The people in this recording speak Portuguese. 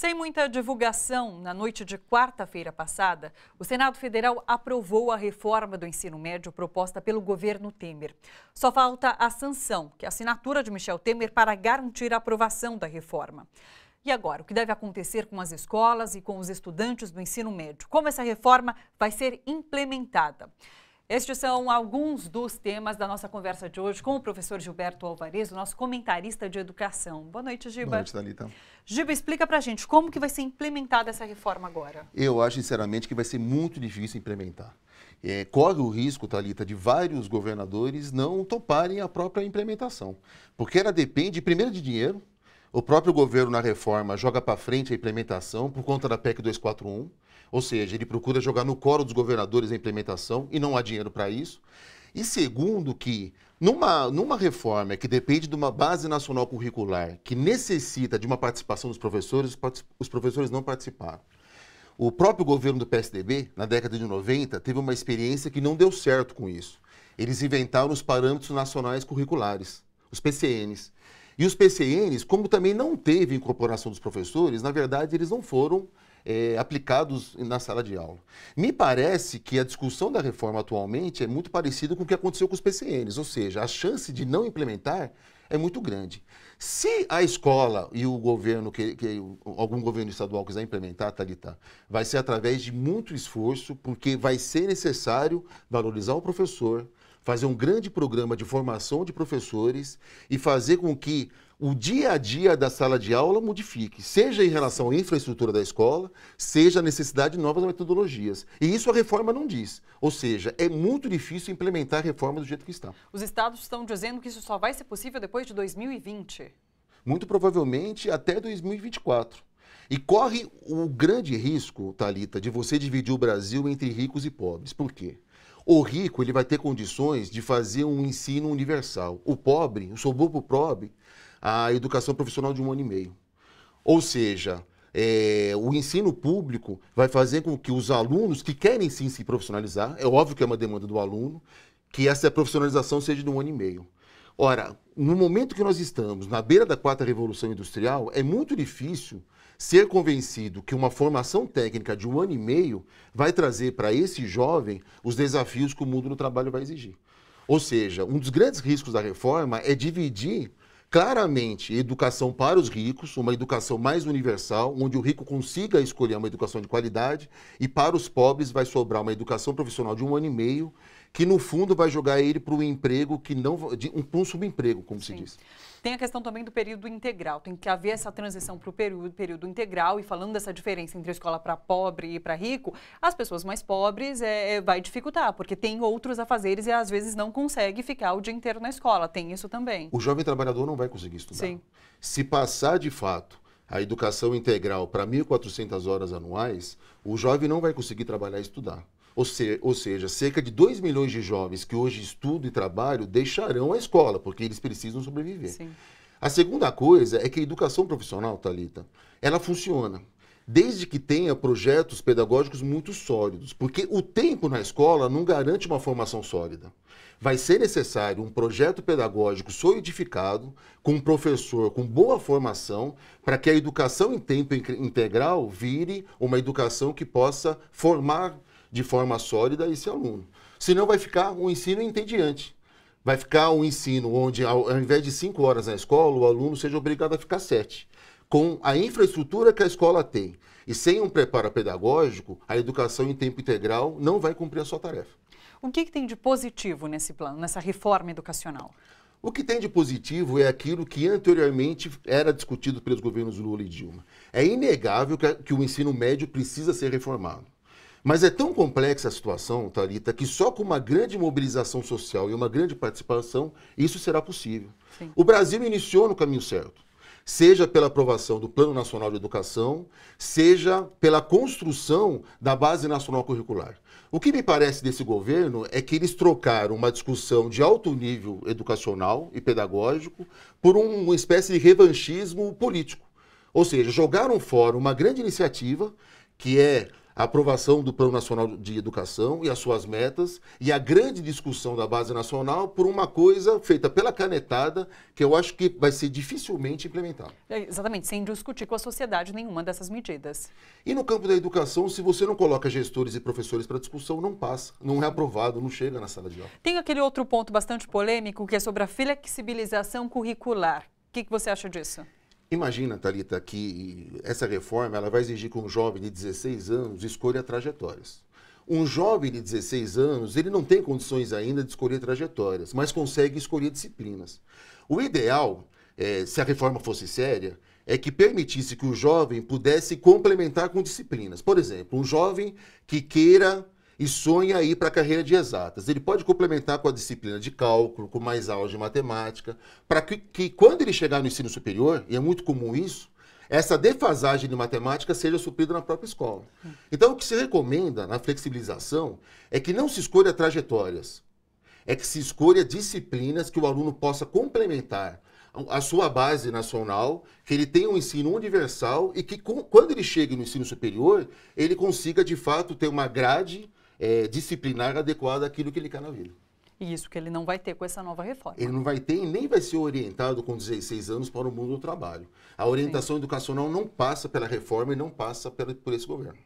Sem muita divulgação, na noite de quarta-feira passada, o Senado Federal aprovou a reforma do ensino médio proposta pelo governo Temer. Só falta a sanção, que é a assinatura de Michel Temer, para garantir a aprovação da reforma. E agora, o que deve acontecer com as escolas e com os estudantes do ensino médio? Como essa reforma vai ser implementada? Estes são alguns dos temas da nossa conversa de hoje com o professor Gilberto Alvarez, nosso comentarista de educação. Boa noite, Giba. Boa noite, Thalita. Giba, explica pra gente como que vai ser implementada essa reforma agora. Eu acho, sinceramente, que vai ser muito difícil implementar. É, corre o risco, Talita, de vários governadores não toparem a própria implementação. Porque ela depende, primeiro, de dinheiro, o próprio governo, na reforma, joga para frente a implementação por conta da PEC 241, ou seja, ele procura jogar no coro dos governadores a implementação e não há dinheiro para isso. E segundo, que numa, numa reforma que depende de uma base nacional curricular, que necessita de uma participação dos professores, os professores não participaram. O próprio governo do PSDB, na década de 90, teve uma experiência que não deu certo com isso. Eles inventaram os parâmetros nacionais curriculares, os PCNs. E os PCNs, como também não teve incorporação dos professores, na verdade eles não foram é, aplicados na sala de aula. Me parece que a discussão da reforma atualmente é muito parecida com o que aconteceu com os PCNs, ou seja, a chance de não implementar é muito grande. Se a escola e o governo, que, que algum governo estadual quiser implementar, Thalita, vai ser através de muito esforço, porque vai ser necessário valorizar o professor, fazer um grande programa de formação de professores e fazer com que o dia a dia da sala de aula modifique, seja em relação à infraestrutura da escola, seja a necessidade de novas metodologias. E isso a reforma não diz. Ou seja, é muito difícil implementar a reforma do jeito que está. Os estados estão dizendo que isso só vai ser possível depois de 2020. Muito provavelmente até 2024. E corre o grande risco, Talita, de você dividir o Brasil entre ricos e pobres. Por quê? O rico ele vai ter condições de fazer um ensino universal. O pobre, o subúrbio o pobre a educação profissional de um ano e meio. Ou seja, é, o ensino público vai fazer com que os alunos que querem sim se profissionalizar, é óbvio que é uma demanda do aluno, que essa profissionalização seja de um ano e meio. Ora, no momento que nós estamos, na beira da quarta revolução industrial, é muito difícil ser convencido que uma formação técnica de um ano e meio vai trazer para esse jovem os desafios que o mundo do trabalho vai exigir. Ou seja, um dos grandes riscos da reforma é dividir claramente educação para os ricos, uma educação mais universal, onde o rico consiga escolher uma educação de qualidade, e para os pobres vai sobrar uma educação profissional de um ano e meio, que no fundo vai jogar ele para um emprego que não. De, um, um subemprego, como Sim. se diz. Tem a questão também do período integral. Tem que haver essa transição para o período, período integral. E falando dessa diferença entre a escola para pobre e para rico, as pessoas mais pobres é, é vai dificultar, porque tem outros afazeres e às vezes não consegue ficar o dia inteiro na escola. Tem isso também. O jovem trabalhador não vai conseguir estudar. Sim. Se passar de fato a educação integral para 1.400 horas anuais, o jovem não vai conseguir trabalhar e estudar. Ou, se, ou, seja, cerca de 2 milhões de jovens que hoje estudam e trabalham deixarão a escola, porque eles precisam sobreviver. Sim. A segunda coisa é que a educação profissional, Talita, ela funciona desde que tenha projetos pedagógicos muito sólidos, porque o tempo na escola não garante uma formação sólida. Vai ser necessário um projeto pedagógico solidificado, com um professor com boa formação, para que a educação em tempo integral vire uma educação que possa formar de forma sólida esse aluno. Senão vai ficar um ensino entediante. Vai ficar um ensino onde, ao, ao invés de cinco horas na escola, o aluno seja obrigado a ficar sete com a infraestrutura que a escola tem e sem um preparo pedagógico, a educação em tempo integral não vai cumprir a sua tarefa. O que, que tem de positivo nesse plano, nessa reforma educacional? O que tem de positivo é aquilo que anteriormente era discutido pelos governos Lula e Dilma. É inegável que, o ensino médio precisa ser reformado. Mas é tão complexa a situação, Tarita que só com uma grande mobilização social e uma grande participação isso será possível. Sim. O Brasil iniciou no caminho certo seja pela aprovação do Plano Nacional de Educação, seja pela construção da Base Nacional Curricular. O que me parece desse governo é que eles trocaram uma discussão de alto nível educacional e pedagógico por uma espécie de revanchismo político. Ou seja, jogaram fora uma grande iniciativa que é a aprovação do Plano Nacional de Educação e as suas metas e a grande discussão da base nacional por uma coisa feita pela canetada que eu acho que vai ser dificilmente implementada. É, exatamente, sem discutir com a sociedade nenhuma dessas medidas. E no campo da educação, se você não coloca gestores e professores para discussão, não passa, não é aprovado, não chega na sala de aula. Tem aquele outro ponto bastante polêmico que é sobre a flexibilização curricular. O que, que você acha disso? Imagina, Talita, que essa reforma ela vai exigir que um jovem de 16 anos escolha trajetórias. Um jovem de 16 anos, ele não tem condições ainda de escolher trajetórias, mas consegue escolher disciplinas. O ideal, é, se a reforma fosse séria, é que permitisse que o jovem pudesse complementar com disciplinas. Por exemplo, um jovem que queira e sonha ir para a carreira de exatas. Ele pode complementar com a disciplina de cálculo, com mais aulas de matemática, para que, que quando ele chegar no ensino superior, e é muito comum isso, essa defasagem de matemática seja suprida na própria escola. Hum. Então, o que se recomenda na flexibilização é que não se escolha trajetórias, é que se escolha disciplinas que o aluno possa complementar a sua base nacional, que ele tenha um ensino universal e que, quando ele chegue no ensino superior, ele consiga, de fato, ter uma grade é, disciplinar adequada àquilo que ele quer na vida. E isso que ele não vai ter com essa nova reforma. Ele não vai ter e nem vai ser orientado com 16 anos para o mundo do trabalho. A orientação Sim. educacional não passa pela reforma e não passa por esse governo.